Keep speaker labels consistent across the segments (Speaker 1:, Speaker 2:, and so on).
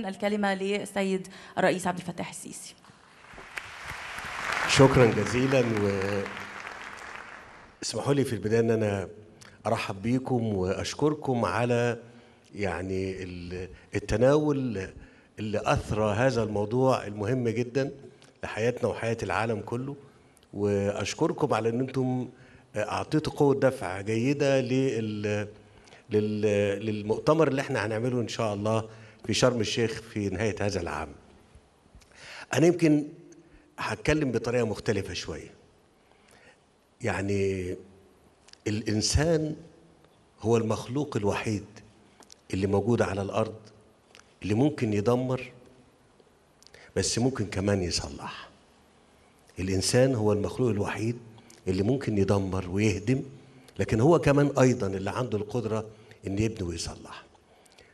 Speaker 1: الكلمة للسيد الرئيس عبد الفتاح السيسي شكرا جزيلا و اسمحوا لي في البداية أن أنا أرحب بيكم وأشكركم على يعني التناول اللي أثرى هذا الموضوع المهم جدا لحياتنا وحياة العالم كله وأشكركم على أن أنتم أعطيتوا قوة دفع جيدة لل للمؤتمر اللي احنا هنعمله إن شاء الله في شرم الشيخ في نهاية هذا العام أنا يمكن هتكلم بطريقة مختلفة شوية يعني الإنسان هو المخلوق الوحيد اللي موجود على الأرض اللي ممكن يدمر بس ممكن كمان يصلح الإنسان هو المخلوق الوحيد اللي ممكن يدمر ويهدم لكن هو كمان أيضا اللي عنده القدرة إن يبني ويصلح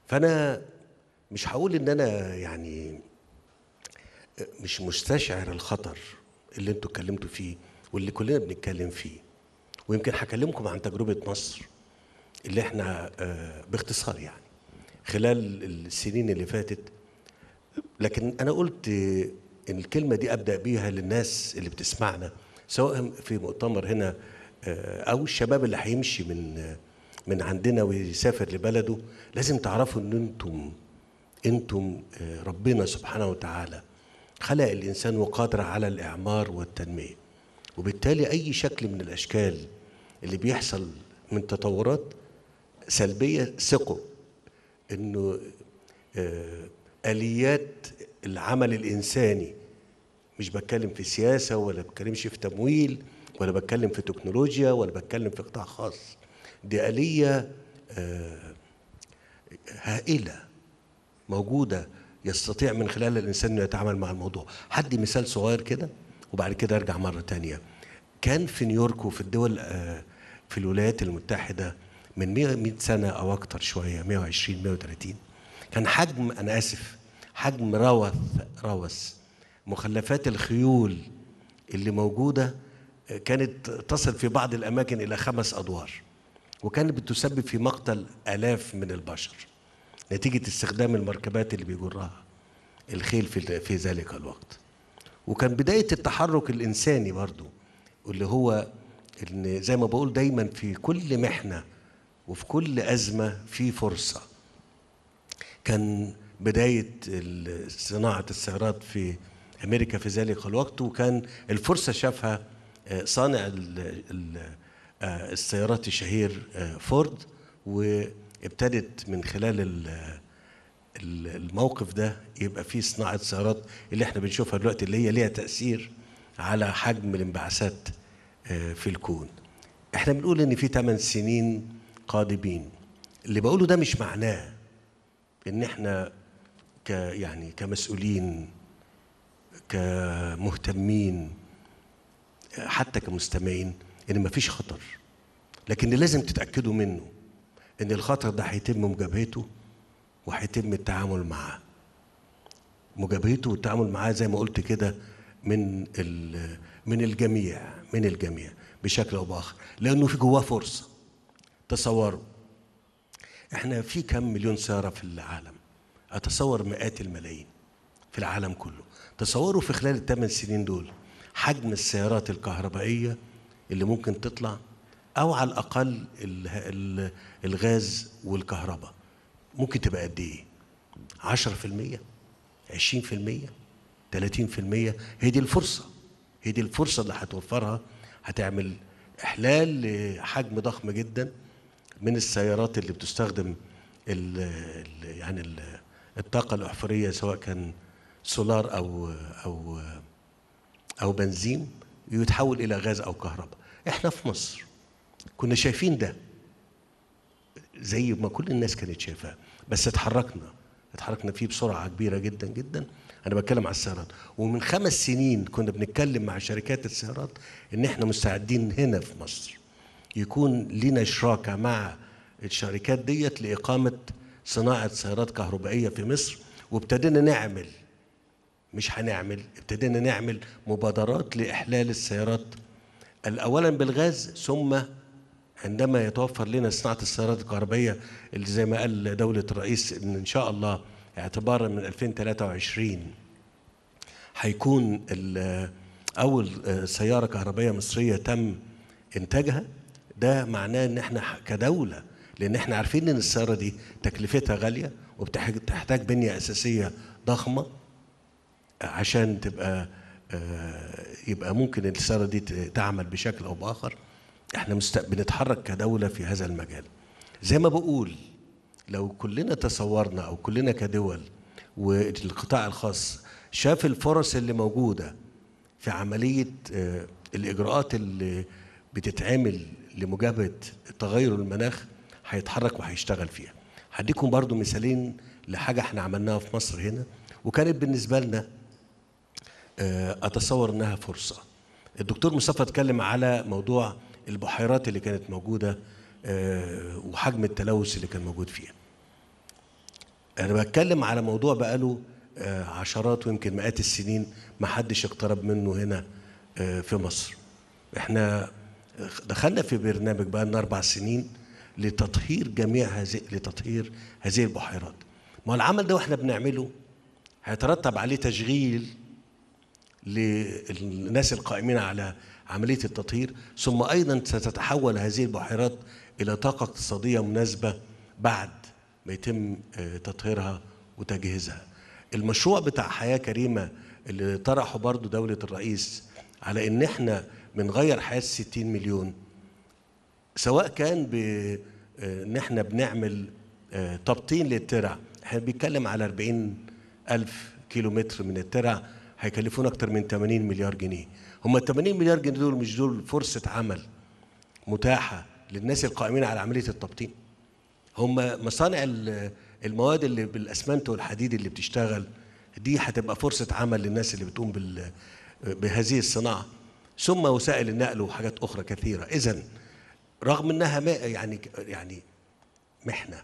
Speaker 1: فأنا مش هقول ان انا يعني آه، مش مستشعر الخطر اللي انتوا اتكلمتوا فيه واللي كلنا بنتكلم فيه ويمكن هكلمكم عن تجربه مصر اللي احنا آه، باختصار يعني خلال السنين اللي فاتت لكن انا قلت ان الكلمه دي ابدا بيها للناس اللي بتسمعنا سواء في مؤتمر هنا آه، او الشباب اللي هيمشي من من عندنا ويسافر لبلده لازم تعرفوا ان انتم انتم آه، ربنا سبحانه وتعالى خلق الانسان وقادر على الاعمار والتنميه وبالتالي اي شكل من الاشكال اللي بيحصل من تطورات سلبيه ثقوا انه آه، اليات العمل الانساني مش بتكلم في سياسه ولا بتكلمش في تمويل ولا بتكلم في تكنولوجيا ولا بتكلم في قطاع خاص دي اليه آه، هائله موجوده يستطيع من خلال الانسان انه يتعامل مع الموضوع حد مثال صغير كده وبعد كده ارجع مره تانية كان في نيويورك وفي الدول آه، في الولايات المتحده من 100 سنه او اكتر شويه 120 130 كان حجم انا اسف حجم روث روث مخلفات الخيول اللي موجوده آه، كانت تصل في بعض الاماكن الى خمس ادوار وكانت بتسبب في مقتل الاف من البشر نتيجة استخدام المركبات اللي بيجرها الخيل في, في ذلك الوقت وكان بداية التحرك الإنساني برضو واللي هو إن زي ما بقول دايما في كل محنة وفي كل أزمة في فرصة كان بداية صناعة السيارات في أمريكا في ذلك الوقت وكان الفرصة شافها آه، صانع آه، السيارات الشهير آه، فورد و ابتدت من خلال الموقف ده يبقى في صناعه سيارات اللي احنا بنشوفها دلوقتي اللي هي ليها تاثير على حجم الانبعاثات آه، في الكون احنا بنقول ان في 8 سنين قادمين اللي بقوله ده مش معناه ان احنا ك يعني كمسؤولين كمهتمين حتى كمستمعين ان مفيش خطر لكن لازم تتاكدوا منه ان الخطر ده هيتم مجابهته وهيتم التعامل معاه مجابهته والتعامل معاه زي ما قلت كده من من الجميع من الجميع بشكل او باخر لانه في جواه فرصه تصوروا احنا في كم مليون سياره في العالم اتصور مئات الملايين في العالم كله تصوروا في خلال الثمان سنين دول حجم السيارات الكهربائيه اللي ممكن تطلع او على الاقل الغاز والكهرباء ممكن تبقى قد ايه 10% 20% 30% هي دي الفرصه هي دي الفرصه اللي هتوفرها هتعمل احلال لحجم ضخم جدا من السيارات اللي بتستخدم الـ يعني الـ الطاقه الاحفوريه سواء كان سولار او او او بنزين يتحول الى غاز او كهرباء احنا في مصر كنا شايفين ده زي ما كل الناس كانت شايفاه بس اتحركنا اتحركنا فيه بسرعه كبيره جدا جدا انا بتكلم على السيارات ومن خمس سنين كنا بنتكلم مع شركات السيارات ان احنا مستعدين هنا في مصر يكون لنا شراكه مع الشركات ديت لاقامه صناعه سيارات كهربائيه في مصر وابتدينا نعمل مش هنعمل ابتدينا نعمل مبادرات لاحلال السيارات اولا بالغاز ثم عندما يتوفر لنا صناعه السيارات الكهربائيه اللي زي ما قال دوله الرئيس ان ان شاء الله اعتبارا من 2023 هيكون اول آه، سياره كهربائيه مصريه تم انتاجها ده معناه ان احنا كدوله لان احنا عارفين ان السياره دي تكلفتها غاليه وبتحتاج بنيه اساسيه ضخمه آه، عشان تبقى آه، يبقى ممكن السياره دي تعمل بشكل او باخر احنا مست... بنتحرك كدولة في هذا المجال زي ما بقول لو كلنا تصورنا أو كلنا كدول والقطاع الخاص شاف الفرص اللي موجودة في عملية آه، الإجراءات اللي بتتعمل لمجابهة تغير المناخ هيتحرك وهيشتغل فيها هديكم برضو مثالين لحاجة احنا عملناها في مصر هنا وكانت بالنسبة لنا آه، أتصور إنها فرصة الدكتور مصطفى اتكلم على موضوع البحيرات اللي كانت موجودة آه، وحجم التلوث اللي كان موجود فيها أنا بتكلم على موضوع بقاله آه، عشرات ويمكن مئات السنين ما حدش اقترب منه هنا آه، في مصر احنا دخلنا في برنامج بقى لنا أربع سنين لتطهير جميع هذه لتطهير هذه البحيرات ما العمل ده واحنا بنعمله هيترتب عليه تشغيل للناس القائمين على عملية التطهير ثم أيضا ستتحول هذه البحيرات إلى طاقة اقتصادية مناسبة بعد ما يتم آه، تطهيرها وتجهيزها المشروع بتاع حياة كريمة اللي طرحه برضو دولة الرئيس على إن إحنا بنغير حياة 60 مليون سواء كان بإن آه، إحنا بنعمل آه، تبطين للترع إحنا بنتكلم على 40 ألف كيلومتر من الترع هيكلفونا اكتر من 80 مليار جنيه هم ال 80 مليار جنيه دول مش دول فرصه عمل متاحه للناس القائمين على عمليه التبطين هم مصانع المواد اللي بالاسمنت والحديد اللي بتشتغل دي هتبقى فرصه عمل للناس اللي بتقوم بال بهذه الصناعه ثم وسائل النقل وحاجات اخرى كثيره اذا رغم انها يعني يعني محنه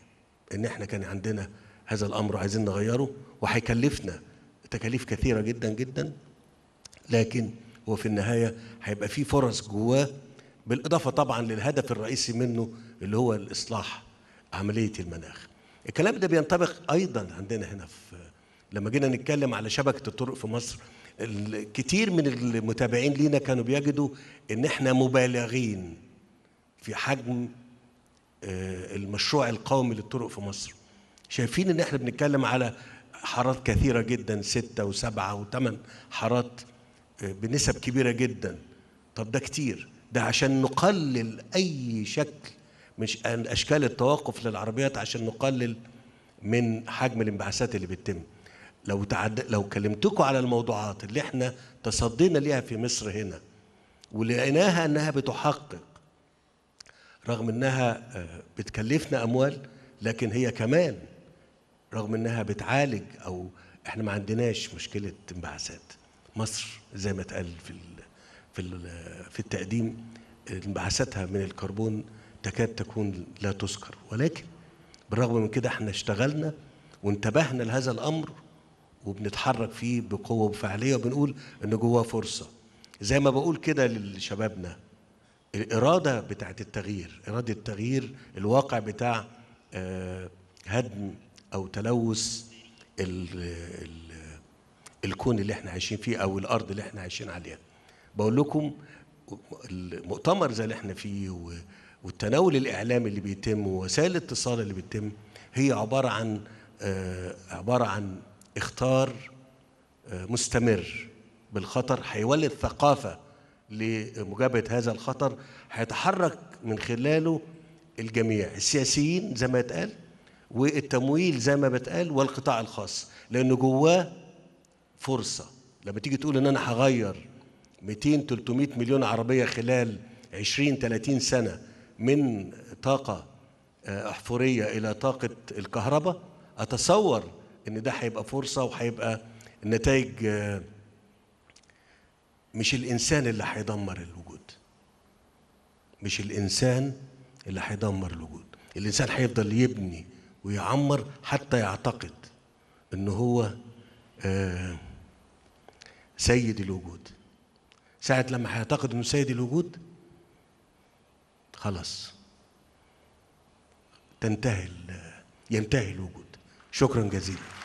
Speaker 1: ان احنا كان عندنا هذا الامر عايزين نغيره وهيكلفنا تكاليف كثيره جدا جدا لكن هو في النهايه هيبقى في فرص جواه بالاضافه طبعا للهدف الرئيسي منه اللي هو الاصلاح عمليه المناخ. الكلام ده بينطبق ايضا عندنا هنا في لما جينا نتكلم على شبكه الطرق في مصر كتير من المتابعين لينا كانوا بيجدوا ان احنا مبالغين في حجم آه، المشروع القومي للطرق في مصر. شايفين ان احنا بنتكلم على حارات كثيرة جدا ستة وسبعة وثمان حارات آه، بنسب كبيرة جدا طب ده كتير ده عشان نقلل أي شكل مش أشكال التوقف للعربيات عشان نقلل من حجم الانبعاثات اللي بتتم لو تعد... لو كلمتكم على الموضوعات اللي احنا تصدينا ليها في مصر هنا ولقيناها انها بتحقق رغم انها آه، بتكلفنا اموال لكن هي كمان رغم انها بتعالج او احنا ما عندناش مشكله انبعاثات مصر زي ما اتقال في ال في ال في التقديم انبعاثاتها من الكربون تكاد تكون لا تذكر ولكن بالرغم من كده احنا اشتغلنا وانتبهنا لهذا الامر وبنتحرك فيه بقوه وبفاعليه وبنقول ان جواه فرصه زي ما بقول كده لشبابنا الاراده بتاعت التغيير اراده التغيير الواقع بتاع آه، هدم او تلوث الكون اللي احنا عايشين فيه او الارض اللي احنا عايشين عليها بقول لكم المؤتمر زي اللي احنا فيه والتناول الاعلامي اللي بيتم ووسائل الاتصال اللي بيتم هي عباره عن آه، عباره عن اختار آه، مستمر بالخطر هيولد ثقافه لمجابهه هذا الخطر هيتحرك من خلاله الجميع السياسيين زي ما اتقال والتمويل زي ما بتقال والقطاع الخاص لأن جواه فرصة لما تيجي تقول إن أنا هغير 200 300 مليون عربية خلال 20 30 سنة من طاقة آه، أحفورية إلى طاقة الكهرباء أتصور إن ده هيبقى فرصة وهيبقى النتائج آه، مش الإنسان اللي هيدمر الوجود مش الإنسان اللي هيدمر الوجود الإنسان هيفضل يبني ويعمر حتى يعتقد ان هو آه، سيد الوجود ساعة لما هيعتقد انه سيد الوجود خلاص تنتهي ينتهي الوجود شكرا جزيلا